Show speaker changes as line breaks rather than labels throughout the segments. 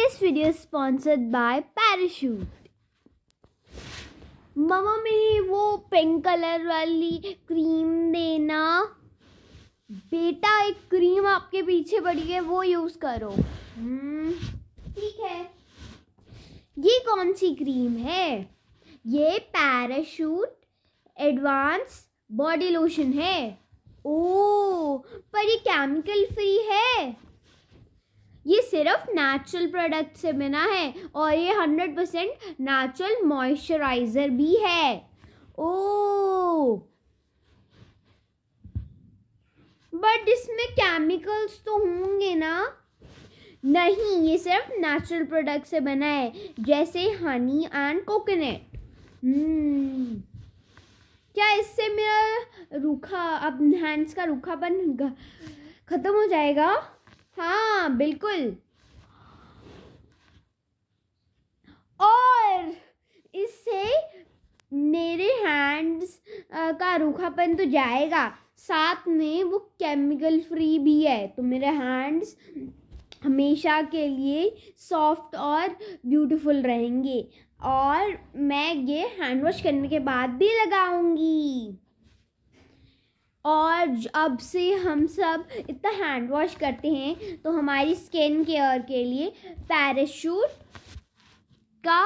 This video is sponsored by Parachute. Mama मेरी वो pink colour वाली क्रीम देना बेटा एक क्रीम आपके पीछे पड़ी है वो यूज़ करो हम्म, ठीक है ये कौन सी क्रीम है ये पैराशूट एडवांस बॉडी लोशन है ओ पर ये केमिकल फ्री है ये सिर्फ नेचुरल प्रोडक्ट से बना है और ये हंड्रेड परसेंट नेचुरल मॉइस्चराइज़र भी है ओ बट इसमें केमिकल्स तो होंगे ना नहीं ये सिर्फ नेचुरल प्रोडक्ट से बना है जैसे हनी एंड कोकोनट क्या इससे मेरा रूखा अब हैंड्स का रूखापन ख़त्म हो जाएगा हाँ बिल्कुल और इससे मेरे हैंड्स का रूखापन तो जाएगा साथ में वो केमिकल फ्री भी है तो मेरे हैंड्स हमेशा के लिए सॉफ्ट और ब्यूटीफुल रहेंगे और मैं ये हैंड वॉश करने के बाद भी लगाऊंगी और अब से हम सब इतना हैंड वॉश करते हैं तो हमारी स्किन केयर के लिए पैराशूट का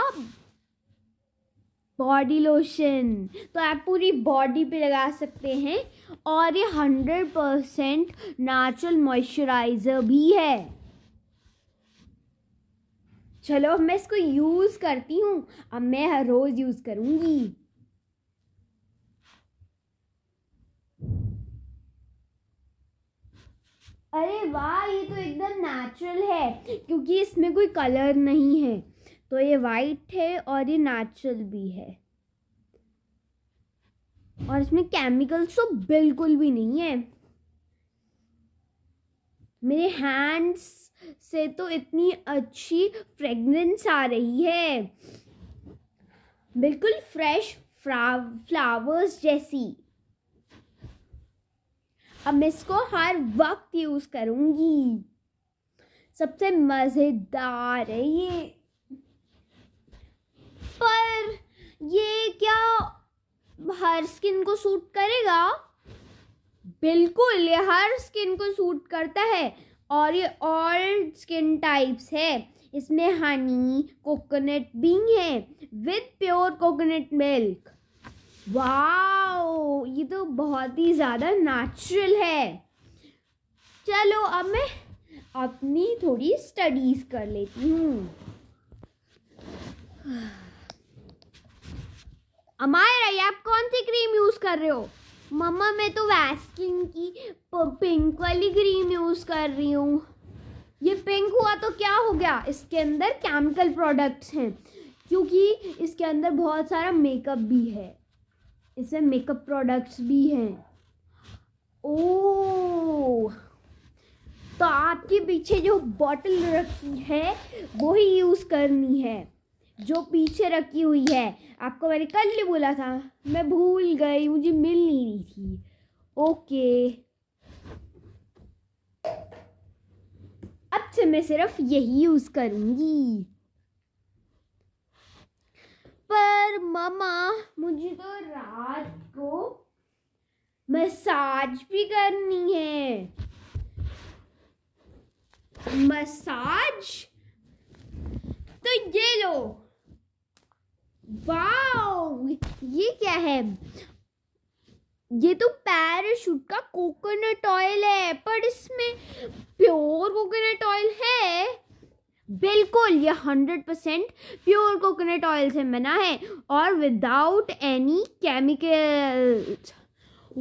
बॉडी लोशन तो आप पूरी बॉडी पे लगा सकते हैं और ये हंड्रेड परसेंट नेचुरल मॉइस्चराइज़र भी है चलो मैं इसको यूज़ करती हूँ अब मैं हर रोज़ यूज़ करूँगी अरे वाह ये तो एकदम नेचुरल है क्योंकि इसमें कोई कलर नहीं है तो ये वाइट है और ये नेचुरल भी है और इसमें केमिकल्स तो बिल्कुल भी नहीं है मेरे हैंड्स से तो इतनी अच्छी फ्रेग्रेंस आ रही है बिल्कुल फ्रेश फ्लावर्स जैसी अब मैं इसको हर वक्त यूज़ करूँगी सबसे मज़ेदार है ये पर ये क्या हर स्किन को सूट करेगा बिल्कुल ये हर स्किन को सूट करता है और ये ऑल स्किन टाइप्स है इसमें हनी कोकोनट बींग है with pure coconut milk wow ये तो बहुत ही ज़्यादा नेचुरल है चलो अब मैं अपनी थोड़ी स्टडीज कर लेती हूँ रही आप कौन सी क्रीम यूज़ कर रहे हो मम्मा मैं तो वैस्किन की पिंक वाली क्रीम यूज़ कर रही हूँ ये पिंक हुआ तो क्या हो गया इसके अंदर केमिकल प्रोडक्ट्स हैं क्योंकि इसके अंदर बहुत सारा मेकअप भी है इसमें मेकअप प्रोडक्ट्स भी हैं ओ तो आपके पीछे जो बॉटल रखी है वो ही यूज़ करनी है जो पीछे रखी हुई है आपको मैंने कल ही बोला था मैं भूल गई मुझे मिल नहीं रही थी ओके अब से मैं सिर्फ यही यूज़ करूँगी पर मामा मुझे तो रात को मसाज भी करनी है मसाज तो ये लो वाओ ये क्या है ये तो पैराशूट का कोकोनट ऑयल है पर इसमें प्योर कोकोनट ऑयल है बिल्कुल ये hundred percent pure coconut oil से बना है और विदाउट एनी केमिकल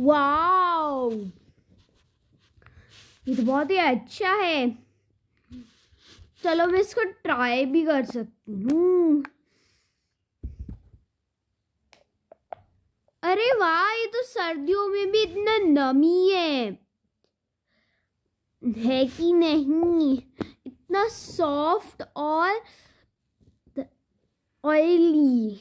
वाओ ये तो बहुत ही अच्छा है चलो मैं इसको ट्राई भी कर सकती हूँ अरे वाह ये तो सर्दियों में भी इतना नमी है है कि नहीं इतना सॉफ्ट और ऑयली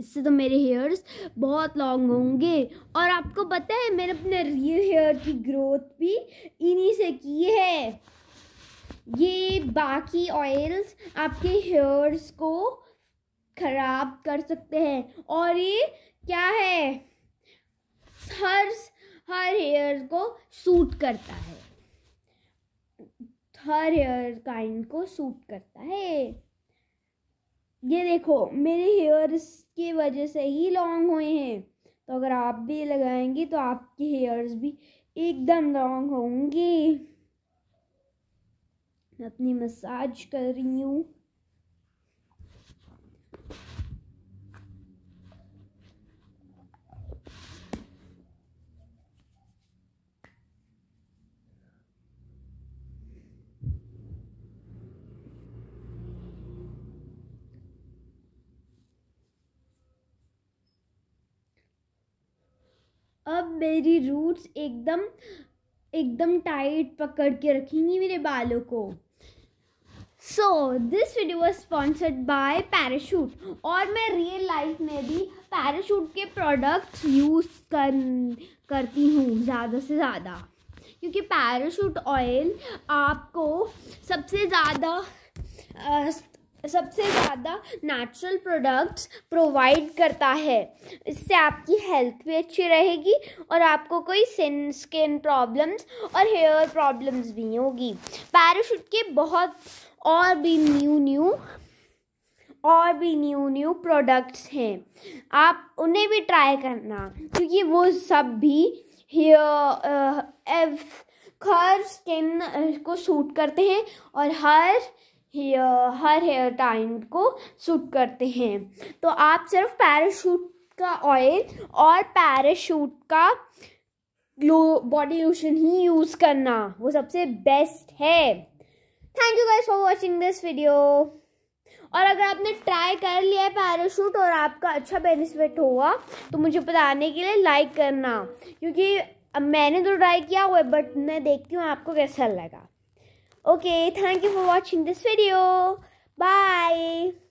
इससे तो मेरे हेयर्स बहुत लॉन्ग होंगे और आपको पता है मैंने अपने रियल हेयर की ग्रोथ भी इन्हीं से की है ये बाकी ऑयल्स आपके हेयर्स को ख़राब कर सकते हैं और ये क्या है हर हर हेयर को सूट करता है हर हेयर काइंड को सूट करता है ये देखो मेरे हेयर्स की वजह से ही लॉन्ग हुए हैं तो अगर आप भी लगाएंगे तो आपके हेयर्स भी एकदम लॉन्ग होंगे अपनी मसाज कर रही हूँ अब मेरी रूट्स एकदम एकदम टाइट पकड़ के रखेंगी मेरे बालों को so this video was sponsored by Parachute और मैं रियल लाइफ में भी पैराशूट के प्रोडक्ट्स यूज़ कर करती हूँ ज़्यादा से ज़्यादा क्योंकि पैराशूट ऑयल आपको सबसे ज़्यादा सबसे ज़्यादा नेचुरल प्रोडक्ट्स प्रोवाइड करता है इससे आपकी हेल्थ भी अच्छी रहेगी और आपको कोई सिन स्किन प्रॉब्लम्स और हेयर प्रॉब्लम्स भी होगी पैराशूट के बहुत और भी न्यू न्यू और भी न्यू न्यू प्रोडक्ट्स हैं आप उन्हें भी ट्राई करना क्योंकि वो सब भी हेयर हर स्किन को सूट करते हैं और हर हर हेयर टाइम को सूट करते हैं तो आप सिर्फ पैराशूट का ऑयल और पैराशूट का ग्लो बॉडी लोशन ही यूज़ करना वो सबसे बेस्ट है thank you guys for watching this video और अगर आपने ट्राई कर लिया है पैराशूट और आपका अच्छा बेनिफिट हुआ तो मुझे बताने के लिए लाइक करना क्योंकि मैंने तो ट्राई किया हुआ है बट मैं देखती हूँ आपको कैसा लगा Okay, thank you for watching this video. Bye.